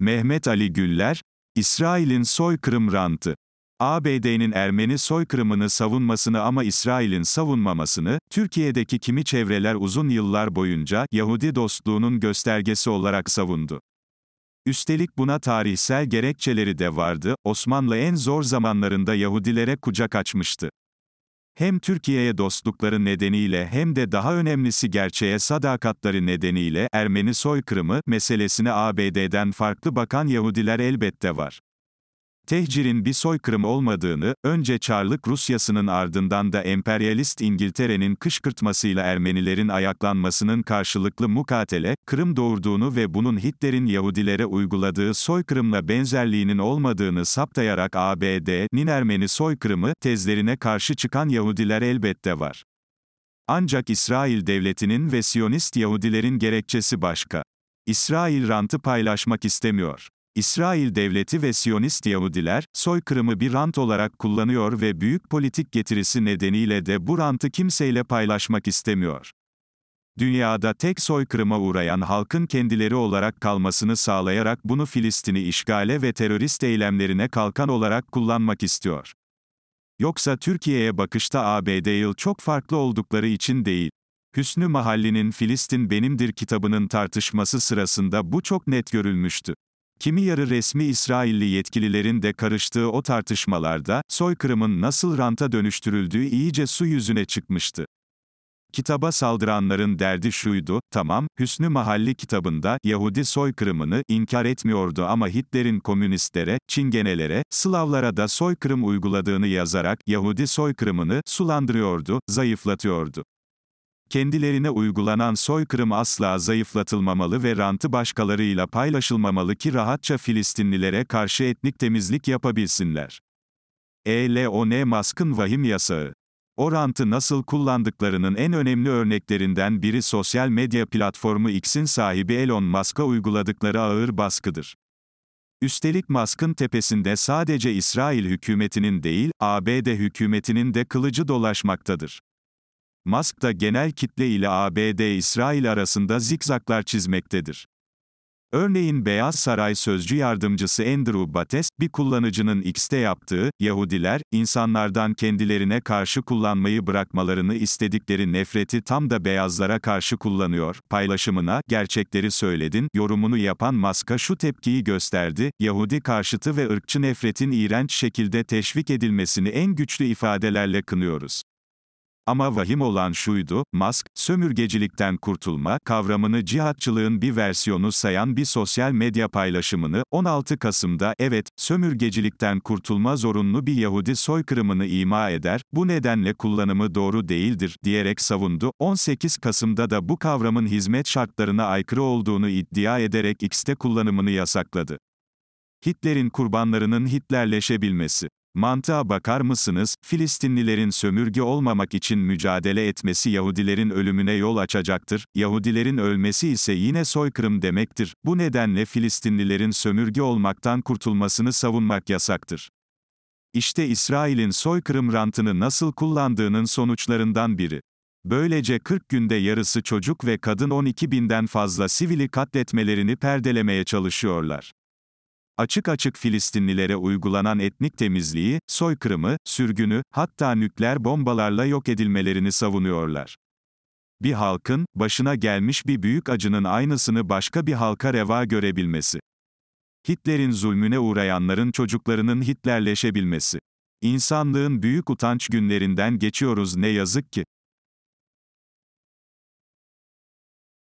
Mehmet Ali Güller, İsrail'in soykırım rantı. ABD'nin Ermeni soykırımını savunmasını ama İsrail'in savunmamasını, Türkiye'deki kimi çevreler uzun yıllar boyunca Yahudi dostluğunun göstergesi olarak savundu. Üstelik buna tarihsel gerekçeleri de vardı, Osmanlı en zor zamanlarında Yahudilere kucak açmıştı hem Türkiye'ye dostlukları nedeniyle hem de daha önemlisi gerçeğe sadakatleri nedeniyle Ermeni soykırımı meselesine ABD'den farklı bakan Yahudiler elbette var. Tehcirin bir soykırım olmadığını, önce Çarlık Rusyası'nın ardından da emperyalist İngiltere'nin kışkırtmasıyla Ermenilerin ayaklanmasının karşılıklı mukatele, Kırım doğurduğunu ve bunun Hitler'in Yahudilere uyguladığı soykırımla benzerliğinin olmadığını saptayarak ABD'nin Ermeni soykırımı tezlerine karşı çıkan Yahudiler elbette var. Ancak İsrail devletinin ve Siyonist Yahudilerin gerekçesi başka. İsrail rantı paylaşmak istemiyor. İsrail devleti ve Siyonist Yahudiler, soykırımı bir rant olarak kullanıyor ve büyük politik getirisi nedeniyle de bu rantı kimseyle paylaşmak istemiyor. Dünyada tek soykırıma uğrayan halkın kendileri olarak kalmasını sağlayarak bunu Filistin'i işgale ve terörist eylemlerine kalkan olarak kullanmak istiyor. Yoksa Türkiye'ye bakışta ABD yıl çok farklı oldukları için değil. Hüsnü Mahalli'nin Filistin Benimdir kitabının tartışması sırasında bu çok net görülmüştü. Kimi yarı resmi İsrailli yetkililerin de karıştığı o tartışmalarda, soykırımın nasıl ranta dönüştürüldüğü iyice su yüzüne çıkmıştı. Kitaba saldıranların derdi şuydu, tamam, Hüsnü Mahalli kitabında, Yahudi soykırımını, inkar etmiyordu ama Hitler'in komünistlere, Çingenelere, Slavlara da soykırım uyguladığını yazarak, Yahudi soykırımını, sulandırıyordu, zayıflatıyordu. Kendilerine uygulanan soykırım asla zayıflatılmamalı ve rantı başkalarıyla paylaşılmamalı ki rahatça Filistinlilere karşı etnik temizlik yapabilsinler. ELON Mask'ın vahim yasağı. O rantı nasıl kullandıklarının en önemli örneklerinden biri sosyal medya platformu X'in sahibi Elon Musk'a uyguladıkları ağır baskıdır. Üstelik Musk'ın tepesinde sadece İsrail hükümetinin değil, ABD hükümetinin de kılıcı dolaşmaktadır. Musk da genel kitle ile ABD-İsrail arasında zikzaklar çizmektedir. Örneğin Beyaz Saray Sözcü Yardımcısı Andrew Bates, bir kullanıcının X'te yaptığı, Yahudiler, insanlardan kendilerine karşı kullanmayı bırakmalarını istedikleri nefreti tam da beyazlara karşı kullanıyor, paylaşımına, gerçekleri söyledin, yorumunu yapan Musk'a şu tepkiyi gösterdi, Yahudi karşıtı ve ırkçı nefretin iğrenç şekilde teşvik edilmesini en güçlü ifadelerle kınıyoruz. Ama vahim olan şuydu, Musk, sömürgecilikten kurtulma kavramını cihatçılığın bir versiyonu sayan bir sosyal medya paylaşımını, 16 Kasım'da, evet, sömürgecilikten kurtulma zorunlu bir Yahudi soykırımını ima eder, bu nedenle kullanımı doğru değildir, diyerek savundu. 18 Kasım'da da bu kavramın hizmet şartlarına aykırı olduğunu iddia ederek X'te kullanımını yasakladı. Hitler'in kurbanlarının Hitlerleşebilmesi Mantığa bakar mısınız? Filistinlilerin sömürge olmamak için mücadele etmesi Yahudilerin ölümüne yol açacaktır. Yahudilerin ölmesi ise yine soykırım demektir. Bu nedenle Filistinlilerin sömürge olmaktan kurtulmasını savunmak yasaktır. İşte İsrail'in soykırım rantını nasıl kullandığının sonuçlarından biri. Böylece 40 günde yarısı çocuk ve kadın 12 binden fazla sivili katletmelerini perdelemeye çalışıyorlar açık açık Filistinlilere uygulanan etnik temizliği, soykırımı, sürgünü, hatta nükleer bombalarla yok edilmelerini savunuyorlar. Bir halkın, başına gelmiş bir büyük acının aynısını başka bir halka reva görebilmesi. Hitler'in zulmüne uğrayanların çocuklarının Hitlerleşebilmesi. İnsanlığın büyük utanç günlerinden geçiyoruz ne yazık ki.